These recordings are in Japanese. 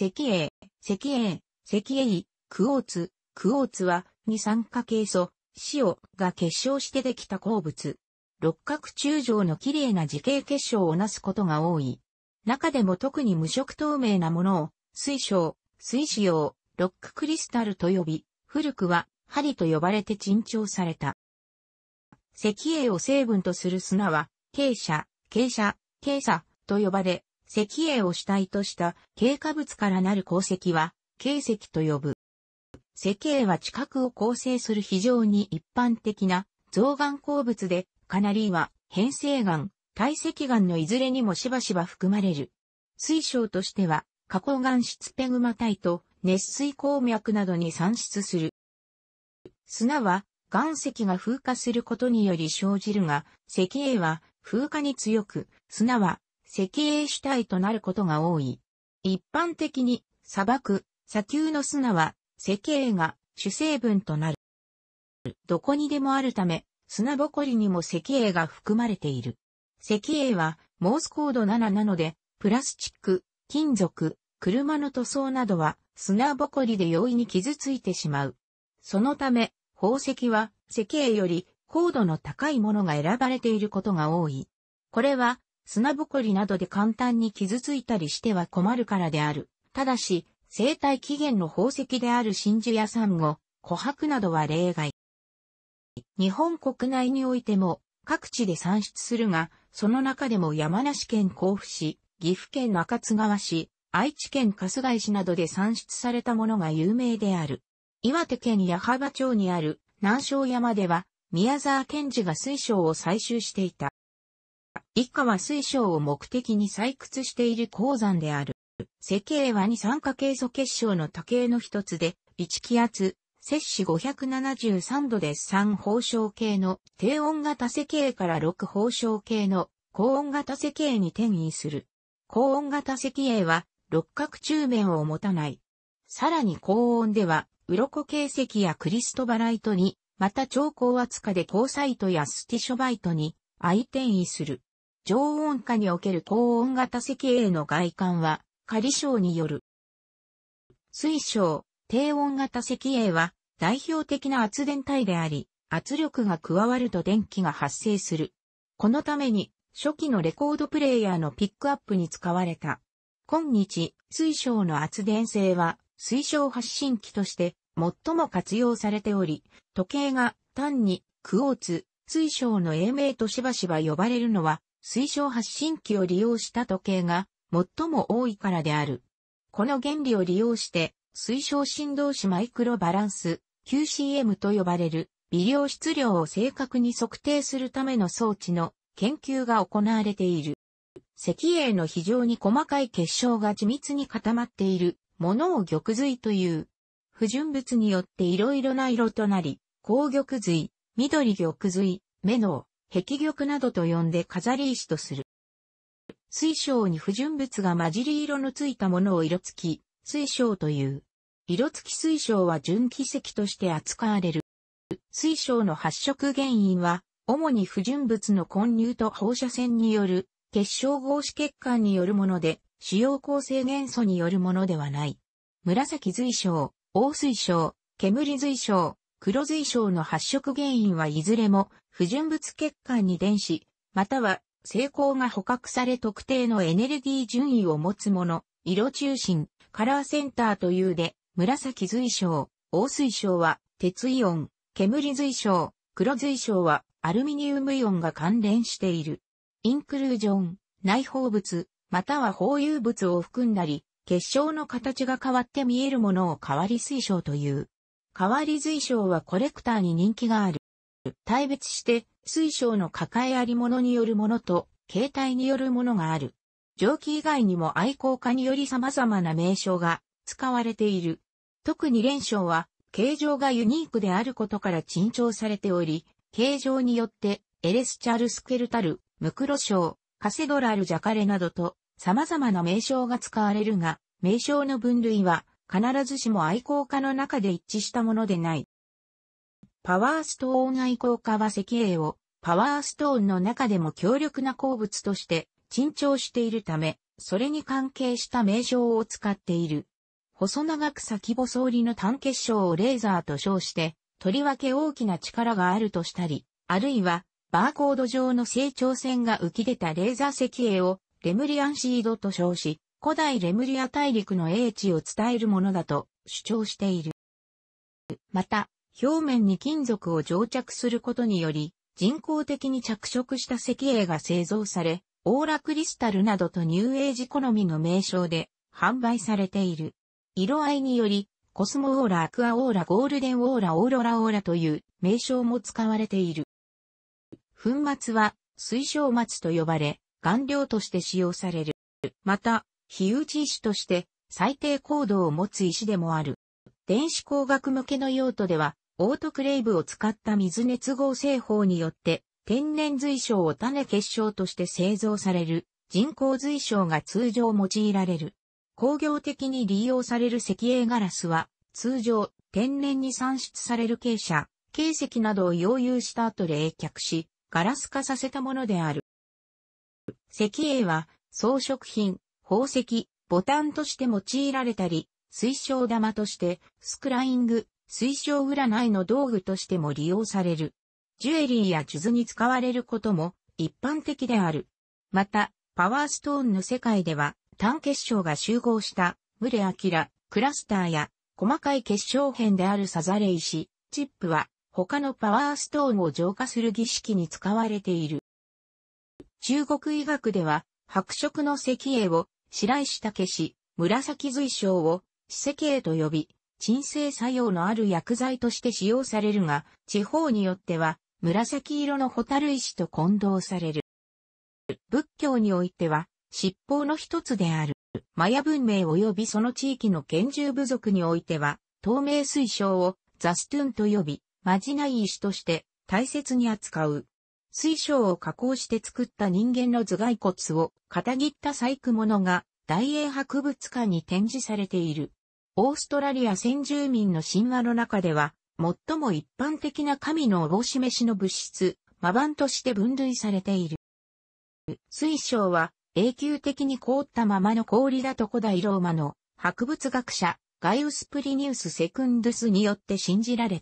石英、石英、石英、クオーツ、クオーツは二酸化ケイ素、塩が結晶してできた鉱物。六角柱状の綺麗な時系結晶をなすことが多い。中でも特に無色透明なものを、水晶、水使用、ロッククリスタルと呼び、古くは、針と呼ばれて珍重された。石英を成分とする砂は、傾斜、傾斜、傾斜と呼ばれ、石英を主体とした軽過物からなる鉱石は、軽石と呼ぶ。石英は地殻を構成する非常に一般的な造岩鉱物で、カナリーは変成岩、体積岩のいずれにもしばしば含まれる。水晶としては、花崗岩質ペグマ体と熱水鉱脈などに産出する。砂は岩石が風化することにより生じるが、石英は風化に強く、砂は石英主体となることが多い。一般的に、砂漠、砂丘の砂は、石英が主成分となる。どこにでもあるため、砂ぼこりにも石英が含まれている。石英は、モースコード7なので、プラスチック、金属、車の塗装などは、砂ぼこりで容易に傷ついてしまう。そのため、宝石は、石英より高度の高いものが選ばれていることが多い。これは、砂ぼこりなどで簡単に傷ついたりしては困るからである。ただし、生態起源の宝石である真珠やサンゴ、琥珀などは例外。日本国内においても各地で産出するが、その中でも山梨県甲府市、岐阜県中津川市、愛知県春日井市などで産出されたものが有名である。岩手県矢巾町にある南昌山では、宮沢賢治が水晶を採集していた。一家は水晶を目的に採掘している鉱山である。石英は二酸化ケイ素結晶の多形の一つで、1気圧、摂氏573度で3放射系の低温型石英から6放射系の高温型石英に転移する。高温型石英は六角柱面を持たない。さらに高温では、鱗形石やクリストバライトに、また超高圧化で高サイトやスティショバイトに、相転移する。常温下における高温型石英の外観は、仮称による。水晶、低温型石英は、代表的な圧電体であり、圧力が加わると電気が発生する。このために、初期のレコードプレイヤーのピックアップに使われた。今日、水晶の圧電性は、水晶発信機として最も活用されており、時計が単にクオーツ、水晶の英名としばしば呼ばれるのは水晶発信機を利用した時計が最も多いからである。この原理を利用して、水晶振動子マイクロバランス QCM と呼ばれる微量質量を正確に測定するための装置の研究が行われている。石英の非常に細かい結晶が緻密に固まっているものを玉髄という。不純物によって色々な色となり、紅玉髄、緑玉髄、目の壁玉などと呼んで飾り石とする。水晶に不純物が混じり色のついたものを色付き、水晶という。色付き水晶は純奇石として扱われる。水晶の発色原因は、主に不純物の混入と放射線による結晶合子血管によるもので、主要構成元素によるものではない。紫水晶、黄水晶、煙水晶、黒水晶の発色原因はいずれも不純物欠陥に電子、または成功が捕獲され特定のエネルギー順位を持つもの、色中心、カラーセンターというで、紫随章、黄水章は鉄イオン、煙随章、黒随章はアルミニウムイオンが関連している。インクルージョン、内包物、または包有物を含んだり、結晶の形が変わって見えるものを変わり水晶という。変わり水晶はコレクターに人気がある。対別して水晶の抱えありのによるものと形態によるものがある。蒸気以外にも愛好家により様々な名称が使われている。特に連章は形状がユニークであることから珍重されており、形状によってエレスチャルスケルタル、ムクロ章、カセドラルジャカレなどと様々な名称が使われるが、名称の分類は必ずしも愛好家の中で一致したものでない。パワーストーン愛好家は石英をパワーストーンの中でも強力な鉱物として珍重しているため、それに関係した名称を使っている。細長く先細りの単結晶をレーザーと称して、とりわけ大きな力があるとしたり、あるいは、バーコード上の成長線が浮き出たレーザー石英をレムリアンシードと称し、古代レムリア大陸の英知を伝えるものだと主張している。また、表面に金属を蒸着することにより、人工的に着色した石英が製造され、オーラクリスタルなどとニューエイジ好みの名称で販売されている。色合いにより、コスモオーラ、アクアオーラ、ゴールデンオーラ、オーロラオーラという名称も使われている。粉末は水晶末と呼ばれ、顔料として使用される。また、非打ち石として最低高度を持つ石でもある。電子工学向けの用途では、オートクレイブを使った水熱合成法によって、天然水晶を種結晶として製造される人工水晶が通常用いられる。工業的に利用される石英ガラスは、通常、天然に産出される傾斜、傾石などを溶融した後冷却し、ガラス化させたものである。石英は、装飾品、宝石、ボタンとして用いられたり、水晶玉として、スクライング、水晶占いの道具としても利用される。ジュエリーや数図に使われることも一般的である。また、パワーストーンの世界では、単結晶が集合した、ムレアキラ、クラスターや、細かい結晶片であるサザレイシ、チップは、他のパワーストーンを浄化する儀式に使われている。中国医学では、白色の石英を、白石竹氏、紫髄晶を、紫石英と呼び、鎮静作用のある薬剤として使用されるが、地方によっては、紫色のホタル石と混同される。仏教においては、執法の一つである。マヤ文明及びその地域の拳銃部族においては、透明水晶をザストゥンと呼び、まじない石として大切に扱う。水晶を加工して作った人間の頭蓋骨を片切った細工物が大英博物館に展示されている。オーストラリア先住民の神話の中では、最も一般的な神のおぼしめしの物質、魔ンとして分類されている。水晶は永久的に凍ったままの氷だと古代ローマの博物学者、ガイウス・プリニウス・セクンドゥスによって信じられ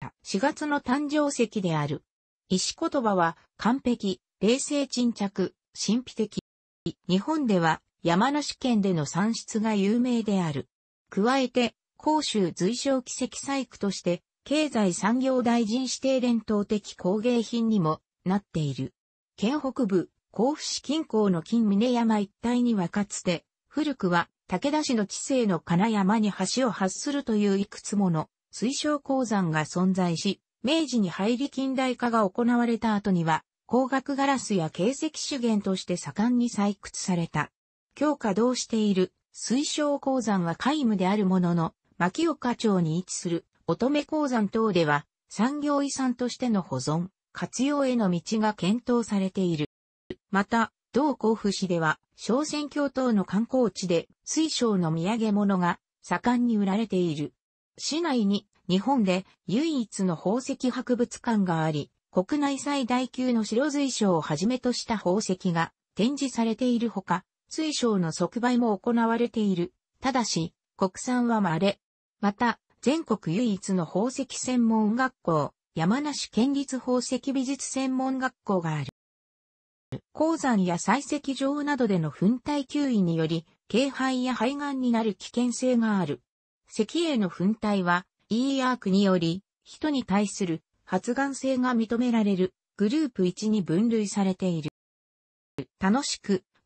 た。4月の誕生石である。石言葉は完璧、冷静沈着、神秘的。日本では山梨県での産出が有名である。加えて、広州随商奇跡細工として、経済産業大臣指定伝統的工芸品にもなっている。県北部、甲府市近郊の金峰山一帯にはかつて、古くは武田市の地勢の金山に橋を発するといういくつもの水晶鉱山が存在し、明治に入り近代化が行われた後には、光学ガラスや形石資源として盛んに採掘された。強化動している水晶鉱山は皆無であるものの、牧岡町に位置する乙女鉱山等では産業遺産としての保存、活用への道が検討されている。また、同甲府市では、小仙峡等の観光地で水晶の土産物が盛んに売られている。市内に日本で唯一の宝石博物館があり、国内最大級の白水晶をはじめとした宝石が展示されているほか、水晶の即売も行われている。ただし、国産は稀。また、全国唯一の宝石専門学校、山梨県立宝石美術専門学校がある。鉱山や採石場などでの粉体吸引により、軽肺や肺がんになる危険性がある。石英の粉体は、e アークにより、人に対する発がん性が認められるグループ1に分類されている。楽しく、